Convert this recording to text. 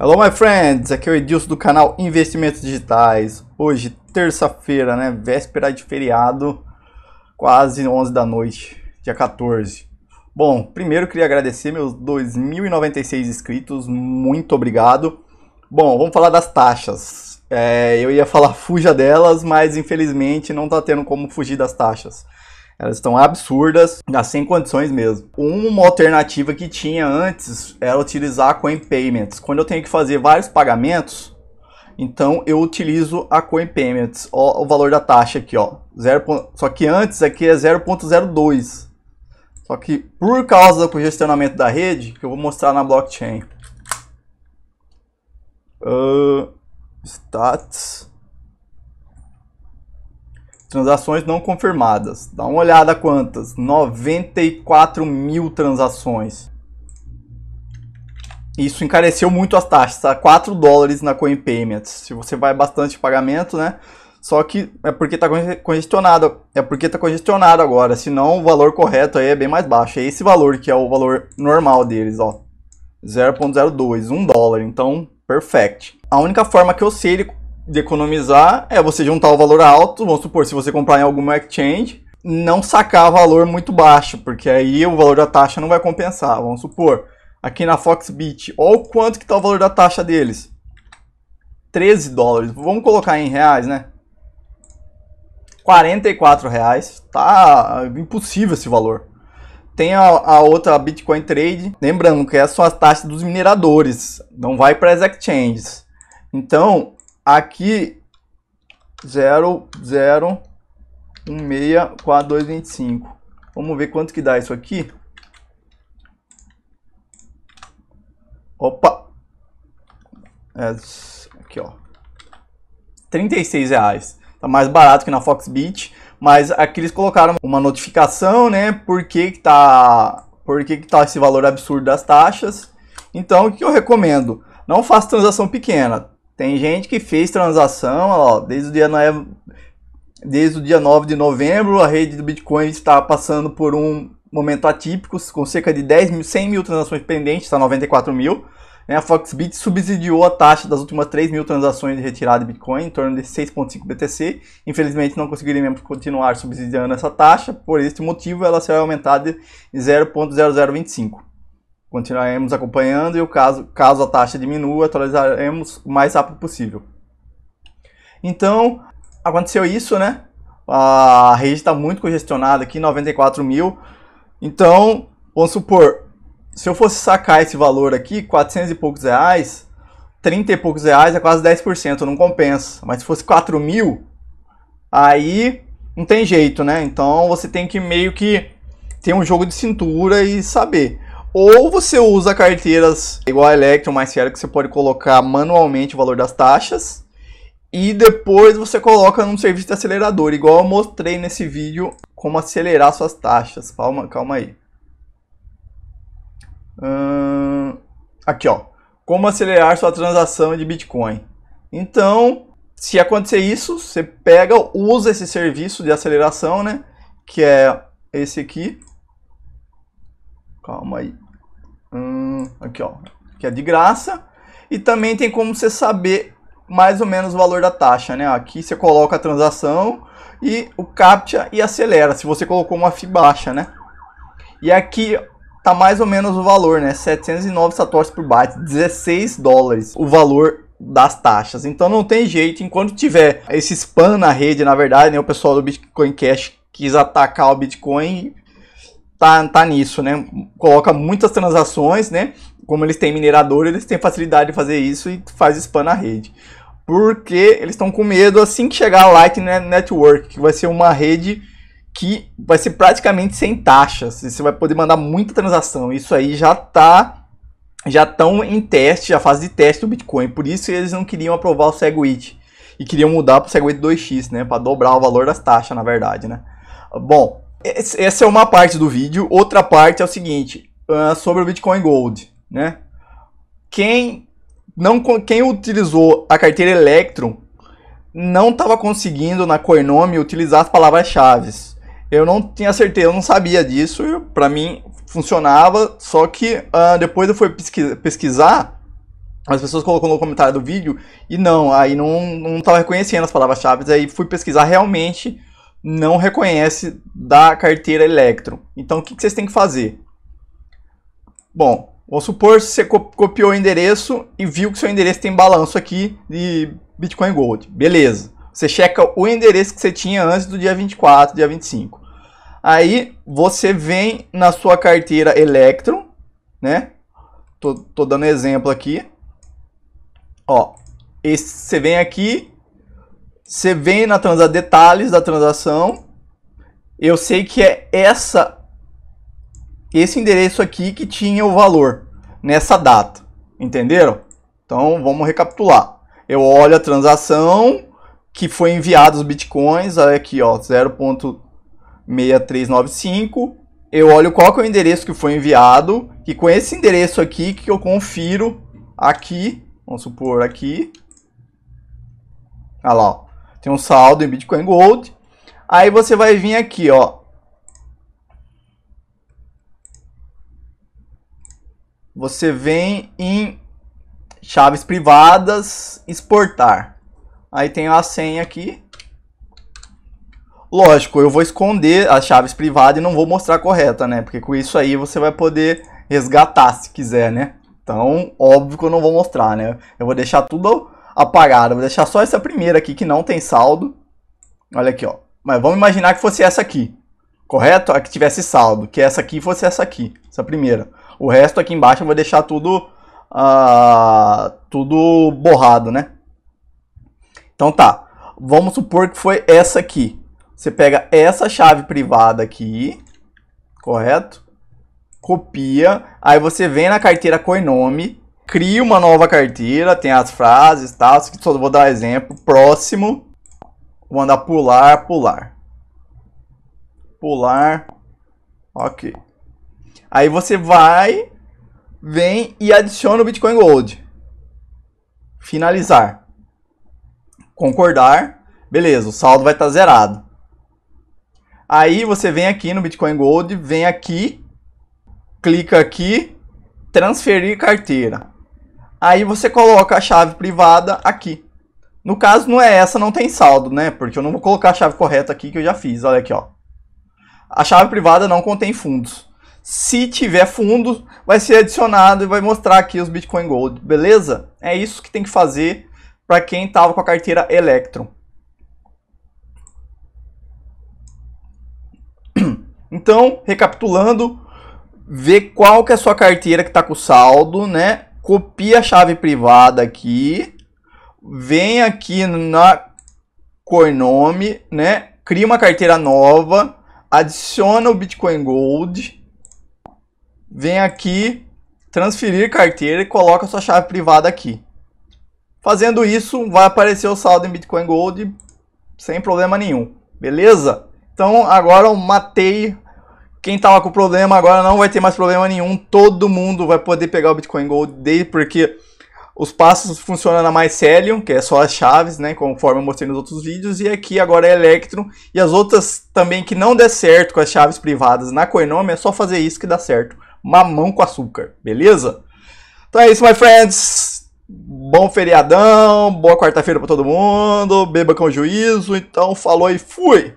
Hello, my friends! Aqui é o Edilson do canal Investimentos Digitais. Hoje, terça-feira, né? Véspera de feriado, quase 11 da noite, dia 14. Bom, primeiro queria agradecer meus 2.096 inscritos, muito obrigado. Bom, vamos falar das taxas. É, eu ia falar fuja delas, mas infelizmente não tá tendo como fugir das taxas. Elas estão absurdas, sem condições mesmo. Uma alternativa que tinha antes era utilizar a Coin Payments. Quando eu tenho que fazer vários pagamentos, então eu utilizo a Coin Payments. Ó, o valor da taxa aqui, ó. Zero, só que antes aqui é 0.02. Só que por causa do congestionamento da rede, que eu vou mostrar na blockchain. Uh, stats. Transações não confirmadas. Dá uma olhada quantas. 94 mil transações. Isso encareceu muito as taxas, tá? 4 dólares na CoinPayments. Se você vai bastante pagamento, né? Só que é porque tá congestionado. É porque tá congestionado agora. Senão o valor correto aí é bem mais baixo. É esse valor que é o valor normal deles, ó. 0.02, 1 dólar. Então, perfect. A única forma que eu sei de economizar é você juntar o valor alto, vamos supor, se você comprar em alguma exchange, não sacar valor muito baixo, porque aí o valor da taxa não vai compensar. Vamos supor, aqui na Foxbit, olha o quanto que está o valor da taxa deles. 13 dólares, vamos colocar em reais, né? 44 reais, tá impossível esse valor. Tem a, a outra Bitcoin Trade, lembrando que essas é são as taxas dos mineradores, não vai para as exchanges. Então, Aqui, 0, 0, 1, 6, 4, 2, 25. Vamos ver quanto que dá isso aqui. Opa! É, aqui, ó. 36 reais. Tá mais barato que na Foxbit. Mas aqui eles colocaram uma notificação, né? Por que que tá, por que que tá esse valor absurdo das taxas. Então, o que eu recomendo? Não faça transação pequena tem gente que fez transação, ó, desde o dia 9, desde o dia 9 de novembro, a rede do Bitcoin está passando por um momento atípico, com cerca de 10 mil, 100 mil transações pendentes, está 94 mil. Né? A Foxbit subsidiou a taxa das últimas 3 mil transações de retirada de Bitcoin, em torno de 6,5 BTC. Infelizmente, não conseguiremos continuar subsidiando essa taxa, por este motivo, ela será aumentada em 0,0025. Continuaremos acompanhando e, o caso, caso a taxa diminua, atualizaremos o mais rápido possível. Então, aconteceu isso, né? A rede está muito congestionada aqui, 94 mil. Então, vamos supor, se eu fosse sacar esse valor aqui, 400 e poucos reais, 30 e poucos reais é quase 10%, não compensa. Mas se fosse 4 mil, aí não tem jeito, né? Então, você tem que meio que ter um jogo de cintura e saber. Ou você usa carteiras igual a Electron, mais fiel, que você pode colocar manualmente o valor das taxas. E depois você coloca num serviço de acelerador, igual eu mostrei nesse vídeo como acelerar suas taxas. Calma, calma aí. Hum, aqui, ó. Como acelerar sua transação de Bitcoin. Então, se acontecer isso, você pega, usa esse serviço de aceleração, né? Que é esse aqui. Calma aí. Hum, aqui, ó. Que é de graça. E também tem como você saber mais ou menos o valor da taxa, né? Aqui você coloca a transação e o captcha e acelera, se você colocou uma FI baixa, né? E aqui tá mais ou menos o valor, né? 709 satoshis por byte, 16 dólares o valor das taxas. Então não tem jeito, enquanto tiver esse spam na rede, na verdade, né, o pessoal do Bitcoin Cash quis atacar o Bitcoin, tá, tá nisso, né? Coloca muitas transações, né? Como eles têm minerador, eles têm facilidade de fazer isso e faz spam na rede. Porque eles estão com medo assim que chegar a Lightning Network, que vai ser uma rede que vai ser praticamente sem taxas. Você vai poder mandar muita transação. Isso aí já tá já estão em teste, já fase de teste do Bitcoin. Por isso eles não queriam aprovar o Segwit e queriam mudar para o Segwit 2x, né, para dobrar o valor das taxas, na verdade, né? Bom, essa é uma parte do vídeo. Outra parte é o seguinte, uh, sobre o Bitcoin Gold, né? Quem não quem utilizou a carteira Electron não estava conseguindo na Coinome utilizar as palavras-chave. Eu não tinha certeza, eu não sabia disso, para mim funcionava, só que uh, depois eu fui pesquisar, as pessoas colocou no comentário do vídeo, e não, aí não, não reconhecendo as palavras-chave, aí fui pesquisar realmente, não reconhece da carteira Electrum. Então, o que, vocês têm que fazer? Bom, vamos supor que você copiou o endereço e viu que seu endereço tem balanço aqui de Bitcoin Gold. Beleza. Você checa o endereço que você tinha antes do dia 24, dia 25. Aí você vem na sua carteira Electrum, né? Tô, tô dando exemplo aqui. Ó, esse, você vem aqui você vem na transação, detalhes da transação. Eu sei que é essa esse endereço aqui que tinha o valor nessa data. Entenderam? Então vamos recapitular. Eu olho a transação que foi enviada os bitcoins, aqui ó, 0.6395. Eu olho qual que é o endereço que foi enviado e com esse endereço aqui que eu confiro aqui, vamos supor aqui. Olha lá, ó tem um saldo em Bitcoin Gold. Aí você vai vir aqui, ó. Você vem em chaves privadas, exportar. Aí tem a senha aqui. Lógico, eu vou esconder as chaves privadas e não vou mostrar correta, né? Porque com isso aí você vai poder resgatar se quiser, né? Então, óbvio que eu não vou mostrar, né? Eu vou deixar tudo apagada. Vou deixar só essa primeira aqui que não tem saldo. Olha aqui, ó. Mas vamos imaginar que fosse essa aqui, correto? A que tivesse saldo, que essa aqui fosse essa aqui, essa primeira. O resto aqui embaixo eu vou deixar tudo, uh, tudo borrado, né? Então tá, vamos supor que foi essa aqui. Você pega essa chave privada aqui, correto? Copia, aí você vem na carteira Coinome, cria uma nova carteira, tem as frases, tá? Só vou dar exemplo. Próximo. Vou mandar pular, pular. Pular. Ok. Aí você vai, vem e adiciona o Bitcoin Gold. Finalizar. Concordar. Beleza, o saldo vai estar tá zerado. Aí você vem aqui no Bitcoin Gold, vem aqui, clica aqui, transferir carteira. Aí você coloca a chave privada aqui. No caso, não é essa, não tem saldo, né? Porque eu não vou colocar a chave correta aqui que eu já fiz. Olha aqui, ó. A chave privada não contém fundos. Se tiver fundos, vai ser adicionado e vai mostrar aqui os Bitcoin Gold, beleza? É isso que tem que fazer para quem estava com a carteira Electron. Então, recapitulando, ver qual que é a sua carteira que está com saldo, né? copia a chave privada aqui, vem aqui na Coinome, né? Cria uma carteira nova, adiciona o Bitcoin Gold, vem aqui, transferir carteira e coloca sua chave privada aqui. Fazendo isso, vai aparecer o saldo em Bitcoin Gold sem problema nenhum. Beleza? Então agora eu matei quem tava com problema agora não vai ter mais problema nenhum. Todo mundo vai poder pegar o Bitcoin Gold dele, porque os passos funcionam na Mycelium, que é só as chaves, né? Conforme eu mostrei nos outros vídeos. E aqui agora é Electrum. E as outras também que não der certo com as chaves privadas na Coinome, é só fazer isso que dá certo. Mamão com açúcar, beleza? Então é isso, my friends. Bom feriadão, boa quarta-feira para todo mundo, beba com juízo. Então falou e fui!